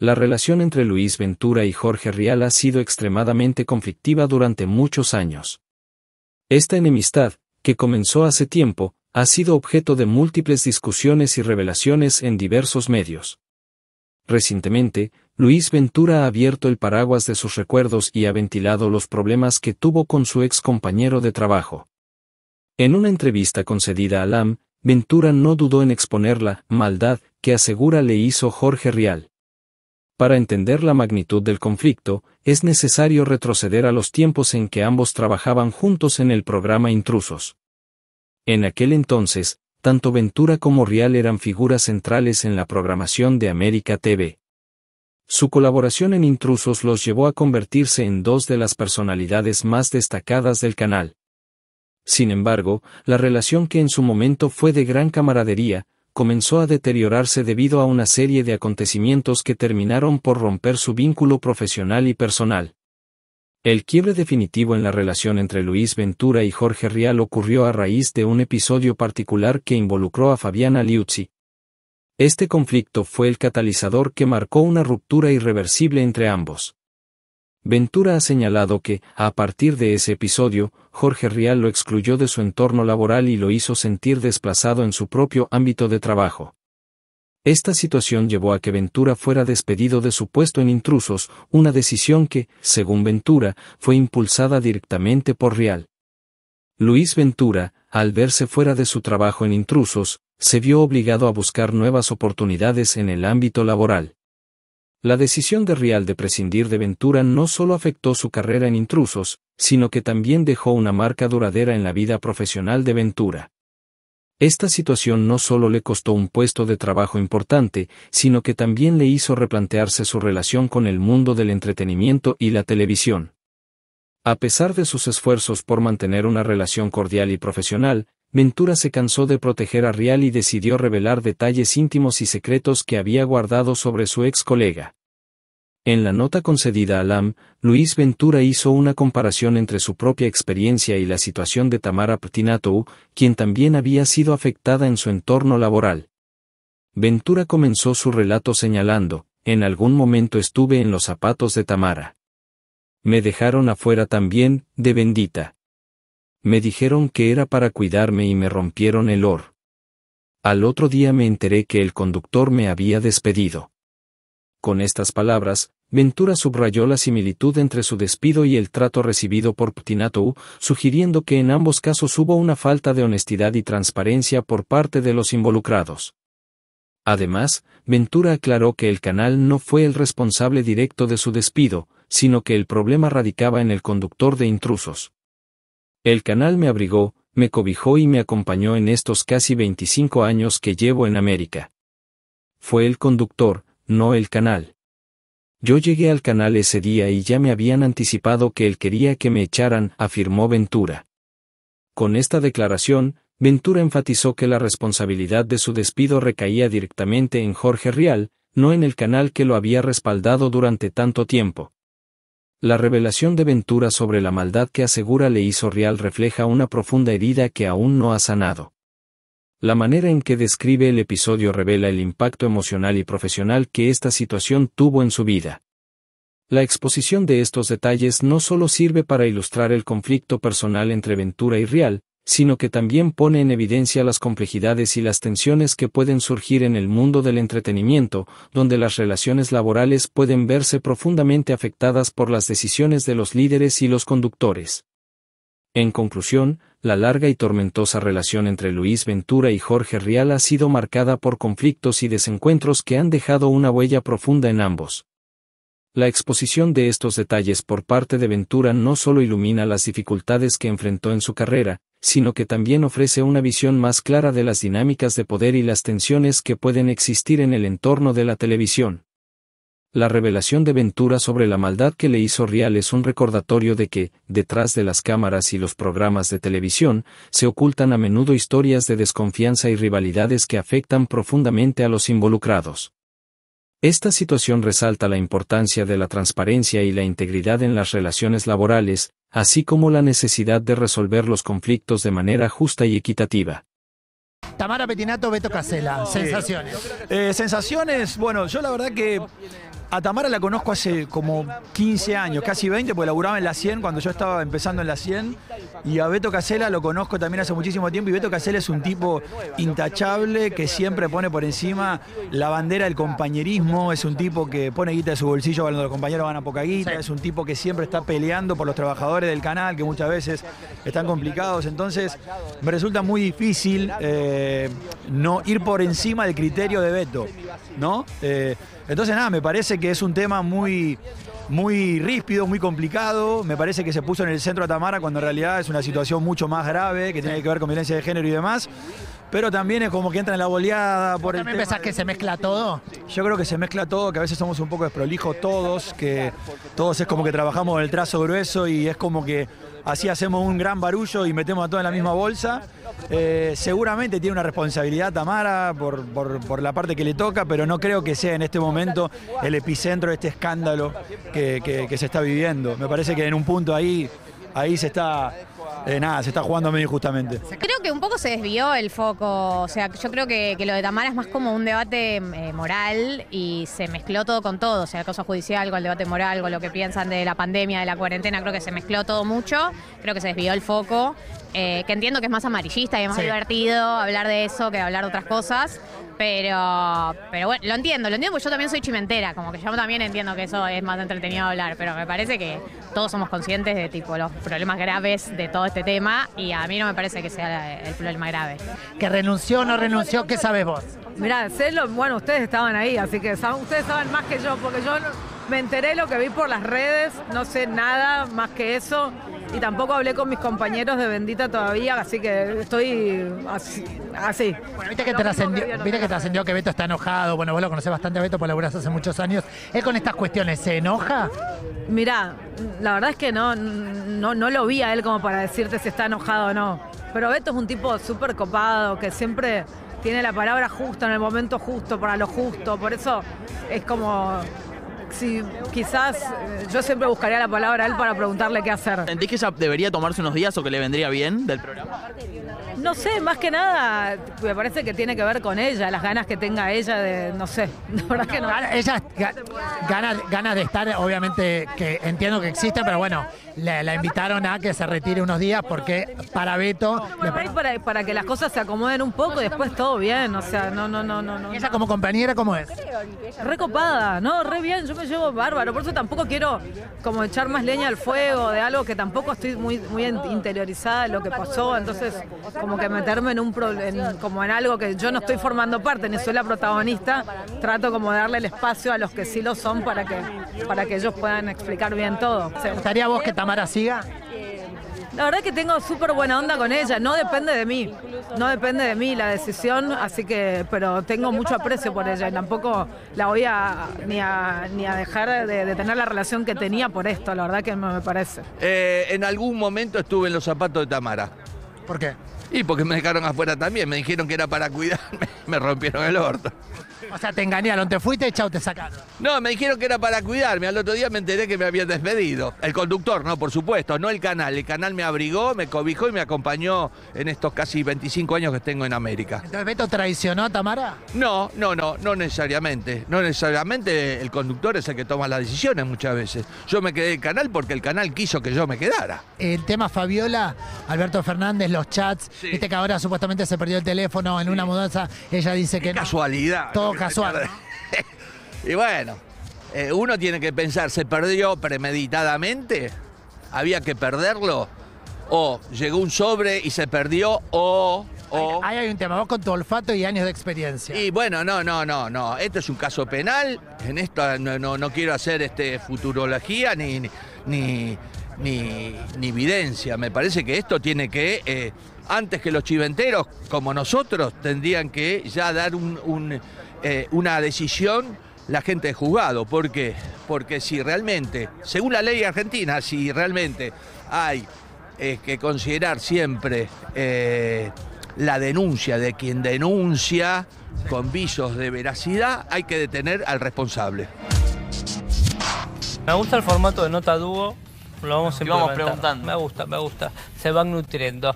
La relación entre Luis Ventura y Jorge Rial ha sido extremadamente conflictiva durante muchos años. Esta enemistad, que comenzó hace tiempo, ha sido objeto de múltiples discusiones y revelaciones en diversos medios. Recientemente, Luis Ventura ha abierto el paraguas de sus recuerdos y ha ventilado los problemas que tuvo con su ex compañero de trabajo. En una entrevista concedida a LAM, Ventura no dudó en exponer la maldad que asegura le hizo Jorge Rial. Para entender la magnitud del conflicto, es necesario retroceder a los tiempos en que ambos trabajaban juntos en el programa Intrusos. En aquel entonces, tanto Ventura como Real eran figuras centrales en la programación de América TV. Su colaboración en Intrusos los llevó a convertirse en dos de las personalidades más destacadas del canal. Sin embargo, la relación que en su momento fue de gran camaradería, comenzó a deteriorarse debido a una serie de acontecimientos que terminaron por romper su vínculo profesional y personal. El quiebre definitivo en la relación entre Luis Ventura y Jorge Rial ocurrió a raíz de un episodio particular que involucró a Fabiana Liuzzi. Este conflicto fue el catalizador que marcó una ruptura irreversible entre ambos. Ventura ha señalado que, a partir de ese episodio, Jorge Rial lo excluyó de su entorno laboral y lo hizo sentir desplazado en su propio ámbito de trabajo. Esta situación llevó a que Ventura fuera despedido de su puesto en intrusos, una decisión que, según Ventura, fue impulsada directamente por Rial. Luis Ventura, al verse fuera de su trabajo en intrusos, se vio obligado a buscar nuevas oportunidades en el ámbito laboral. La decisión de Rial de prescindir de Ventura no solo afectó su carrera en intrusos, sino que también dejó una marca duradera en la vida profesional de Ventura. Esta situación no solo le costó un puesto de trabajo importante, sino que también le hizo replantearse su relación con el mundo del entretenimiento y la televisión. A pesar de sus esfuerzos por mantener una relación cordial y profesional, Ventura se cansó de proteger a Rial y decidió revelar detalles íntimos y secretos que había guardado sobre su ex colega. En la nota concedida a LAM, Luis Ventura hizo una comparación entre su propia experiencia y la situación de Tamara Ptinatou, quien también había sido afectada en su entorno laboral. Ventura comenzó su relato señalando, en algún momento estuve en los zapatos de Tamara. Me dejaron afuera también, de bendita. Me dijeron que era para cuidarme y me rompieron el or. Al otro día me enteré que el conductor me había despedido. Con estas palabras, Ventura subrayó la similitud entre su despido y el trato recibido por Ptinatou, sugiriendo que en ambos casos hubo una falta de honestidad y transparencia por parte de los involucrados. Además, Ventura aclaró que el canal no fue el responsable directo de su despido, sino que el problema radicaba en el conductor de intrusos. El canal me abrigó, me cobijó y me acompañó en estos casi 25 años que llevo en América. Fue el conductor, no el canal. Yo llegué al canal ese día y ya me habían anticipado que él quería que me echaran, afirmó Ventura. Con esta declaración, Ventura enfatizó que la responsabilidad de su despido recaía directamente en Jorge Rial, no en el canal que lo había respaldado durante tanto tiempo. La revelación de Ventura sobre la maldad que asegura le hizo Rial refleja una profunda herida que aún no ha sanado. La manera en que describe el episodio revela el impacto emocional y profesional que esta situación tuvo en su vida. La exposición de estos detalles no solo sirve para ilustrar el conflicto personal entre Ventura y Real, sino que también pone en evidencia las complejidades y las tensiones que pueden surgir en el mundo del entretenimiento, donde las relaciones laborales pueden verse profundamente afectadas por las decisiones de los líderes y los conductores. En conclusión, la larga y tormentosa relación entre Luis Ventura y Jorge Rial ha sido marcada por conflictos y desencuentros que han dejado una huella profunda en ambos. La exposición de estos detalles por parte de Ventura no solo ilumina las dificultades que enfrentó en su carrera, sino que también ofrece una visión más clara de las dinámicas de poder y las tensiones que pueden existir en el entorno de la televisión. La revelación de Ventura sobre la maldad que le hizo real es un recordatorio de que, detrás de las cámaras y los programas de televisión, se ocultan a menudo historias de desconfianza y rivalidades que afectan profundamente a los involucrados. Esta situación resalta la importancia de la transparencia y la integridad en las relaciones laborales, así como la necesidad de resolver los conflictos de manera justa y equitativa. Tamara Petinato, Beto Casela, sensaciones. Eh, sensaciones, bueno, yo la verdad que a Tamara la conozco hace como 15 años, casi 20, porque laburaba en la 100 cuando yo estaba empezando en la 100. Y a Beto Casela lo conozco también hace muchísimo tiempo. Y Beto Casela es un tipo intachable que siempre pone por encima la bandera del compañerismo. Es un tipo que pone guita de su bolsillo cuando los compañeros van a poca guita. Es un tipo que siempre está peleando por los trabajadores del canal, que muchas veces están complicados. Entonces, me resulta muy difícil. Eh, no ir por encima del criterio de veto ¿no? Eh, entonces nada, me parece que es un tema muy, muy ríspido, muy complicado. Me parece que se puso en el centro a Tamara cuando en realidad es una situación mucho más grave que tiene que ver con violencia de género y demás. Pero también es como que entra en la boleada por el. ¿También pensás que se mezcla todo? Yo creo que se mezcla todo, que a veces somos un poco desprolijos todos, que todos es como que trabajamos el trazo grueso y es como que así hacemos un gran barullo y metemos a todos en la misma bolsa. Eh, seguramente tiene una responsabilidad Tamara por, la parte que le toca, pero no creo que sea en este momento el epicentro de este escándalo que, que se está viviendo. Me parece que en un punto ahí, ahí se está de eh, nada, se está jugando a justamente. Creo que un poco se desvió el foco. O sea, yo creo que, lo de Tamara es más como un debate eh, moral y se mezcló todo con todo. O sea, cosa judicial con el debate moral, con lo que piensan de la pandemia, de la cuarentena. Creo que se mezcló todo mucho. Creo que se desvió el foco. Eh, que entiendo que es más amarillista y es más divertido hablar de eso que hablar de otras cosas. Pero, pero bueno, lo entiendo, lo entiendo porque yo también soy chimentera, como que yo también entiendo que eso es más entretenido hablar, pero me parece que todos somos conscientes de tipo los problemas graves de todo este tema y a mí no me parece que sea el problema grave. Que renunció o no renunció, ¿qué sabes vos? Mirá, bueno, ustedes estaban ahí, así que ustedes saben más que yo, porque yo no me enteré lo que vi por las redes, no sé nada más que eso y tampoco hablé con mis compañeros de Bendita todavía, así que estoy así. Bueno, viste que trascendió que, que Beto está enojado, bueno, vos lo conocés bastante a Beto, por pues laburás hace muchos años. ¿Él con estas cuestiones se enoja? Mirá, la verdad es que no, no, no lo vi a él como para decirte si está enojado o no. Pero Beto es un tipo súper copado, que siempre tiene la palabra justa en el momento justo, para lo justo, por eso es como si quizás eh, yo siempre buscaría la palabra a él para preguntarle qué hacer. ¿Sentís que ella debería tomarse unos días o que le vendría bien del programa? No sé, más que nada, me parece que tiene que ver con ella, las ganas que tenga ella de, no sé, la verdad que no. Ella, ganas, ganas de estar, obviamente, que entiendo que existe pero bueno, la, invitaron a que se retire unos días porque para Beto... para, que las cosas se acomoden un poco y después todo bien, o sea, no, no, no, no. no. ¿Ella como compañera cómo es? Recopada, ¿no? Re bien, yo me llevo bárbaro, por eso tampoco quiero como echar más leña al fuego de algo que tampoco estoy muy, muy interiorizada de lo que pasó, entonces como que meterme en un como en algo que yo no estoy formando parte, ni soy la protagonista, trato como de darle el espacio a los que sí lo son para que, para que ellos puedan explicar bien todo. ¿Se gustaría vos que Tamara siga? La verdad que tengo súper buena onda con ella, no depende de mí, no depende de mí la decisión, así que, pero tengo mucho aprecio por ella y tampoco la voy a ni a, dejar de, tener la relación que tenía por esto, la verdad que me, parece. Eh, en algún momento estuve en los zapatos de Tamara. ¿Por qué? Y porque me dejaron afuera también, me dijeron que era para cuidarme, me rompieron el orto. O sea, te engañaron, te fuiste, chao, te sacaron. No, me dijeron que era para cuidarme. Al otro día me enteré que me habían despedido. El conductor, no, por supuesto, no el canal. El canal me abrigó, me cobijó y me acompañó en estos casi 25 años que tengo en América. ¿Entonces Beto traicionó a Tamara? No, no, no, no necesariamente. No necesariamente el conductor es el que toma las decisiones muchas veces. Yo me quedé el canal porque el canal quiso que yo me quedara. El tema Fabiola, Alberto Fernández, los chats. Viste que ahora supuestamente se perdió el teléfono en una mudanza. Ella dice que. Casualidad. No. Casualidad casual. y bueno, eh, uno tiene que pensar, ¿se perdió premeditadamente? ¿Había que perderlo? ¿O llegó un sobre y se perdió? ¿O...? Ahí hay un tema, vos con tu olfato y años de experiencia. Y bueno, no, no, no, no. Este es un caso penal. En esto no, quiero hacer este futurología ni, ni, ni, ni evidencia. Me parece que esto tiene que, eh, antes que los chiventeros, como nosotros, tendrían que ya dar un, eh, una decisión la gente de juzgado. ¿Por qué? Porque si realmente, según la ley argentina, si realmente hay eh, que considerar siempre la denuncia de quien denuncia con visos de veracidad, hay que detener al responsable. Me gusta el formato de nota dúo lo vamos, vamos preguntando. Me gusta, me gusta. Se van nutriendo.